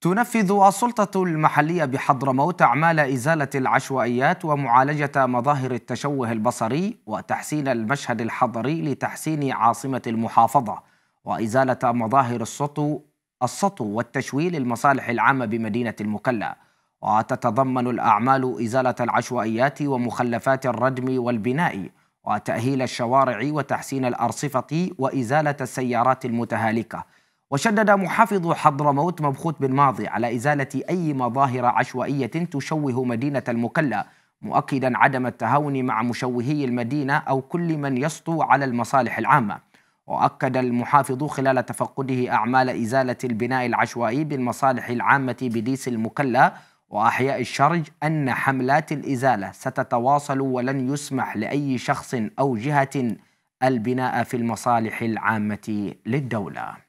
تنفذ السلطة المحلية بحضرموت أعمال إزالة العشوائيات ومعالجة مظاهر التشوه البصري وتحسين المشهد الحضري لتحسين عاصمة المحافظة وإزالة مظاهر السطو السطو والتشويه للمصالح العامة بمدينة المكلا وتتضمن الأعمال إزالة العشوائيات ومخلفات الردم والبناء وتأهيل الشوارع وتحسين الأرصفة وإزالة السيارات المتهالكة وشدد محافظ حضرموت مبخوت بن ماضي على إزالة أي مظاهر عشوائية تشوه مدينة المكلا مؤكدا عدم التهاون مع مشوهي المدينة أو كل من يسطو على المصالح العامة وأكد المحافظ خلال تفقده أعمال إزالة البناء العشوائي بالمصالح العامة بديس المكلا وأحياء الشرج أن حملات الإزالة ستتواصل ولن يسمح لأي شخص أو جهة البناء في المصالح العامة للدولة